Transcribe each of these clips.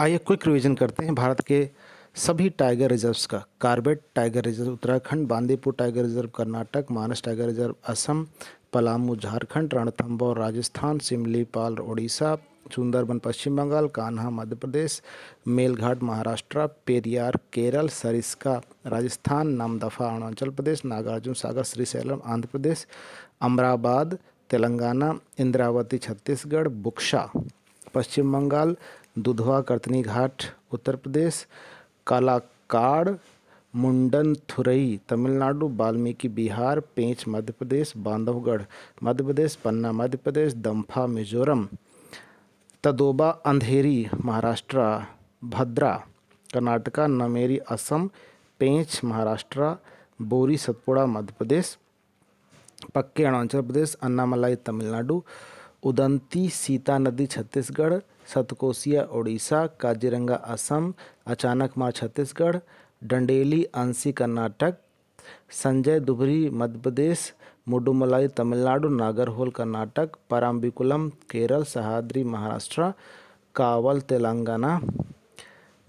आइए quick revision करते हैं भारत के सभी टाइगर रिजर्व्स का Corbett tiger reserve Uttarakhand Bandipur tiger reserve Karnataka Manas tiger reserve Assam Palamu Jharkhand Ranthambore Rajasthan Simlipal Orissa Sundarban Paschim Bengal Kanha Madhya Pradesh Melghat Maharashtra Periyar Kerala Sariska Rajasthan Namdapha Arunachal Pradesh Nagarjuna Sagar Srisailam Andhra Pradesh Amrabad Telangana Indravati Chhattisgarh Buxa Paschim Bengal Dudhwa Katarni Ghat Uttar Pradesh Kalakad Mundanthurai Tamil Nadu Valmiki Bihar पेंच मध्य प्रदेश बांधवगढ़ मध्य प्रदेश पन्ना मध्य प्रदेश दम्फा मिजोरम तदोबा अंधेरी महाराष्ट्र भद्रा कर्नाटका नमेरी असम पेंच महाराष्ट्र बोरी सतपुड़ा मध्य प्रदेश पक्के अरुणाचल प्रदेश अन्नामलाई तमिलनाडु उदंती सीता नदी छत्तीसगढ़ सतकोसिया ओडिशा काजीरंगा असम अचानक मार छत्तीसगढ़ डंडेली अंसी कर्नाटक संजय दुबरी मध्य प्रदेश मुडुमलाई तमिलनाडु नागरहोल कर्नाटक पराम्बिकुलम केरल सहाद्री महाराष्ट्र कावल तेलंगाना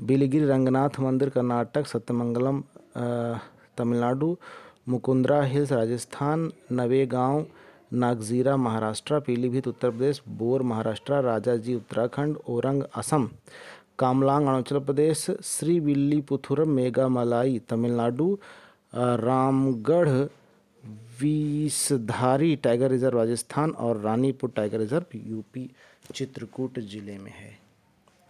बिलगिरी रंगनाथ मंदिर Karnataka Sathyamangalam Tamil Nadu Mukundra hills Rajasthan Navegaon Nagzira Maharashtra Pilibhit Uttar Pradesh Bor Maharashtra Rajaji Uttarakhand Orang Assam Kamlang Arunachal Pradesh Srivilliputhur Meghamalai Tamil Nadu Ramgarh Vishdhari tiger reserve Rajasthan और Ranipur tiger reserve UP Chitrakoot जिले में है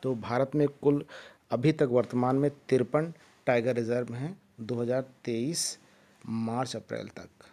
तो भारत में कुल अभी तक वर्तमान में तिरपन टाइगर रिजर्व हैं 2023 मार्च अप्रैल तक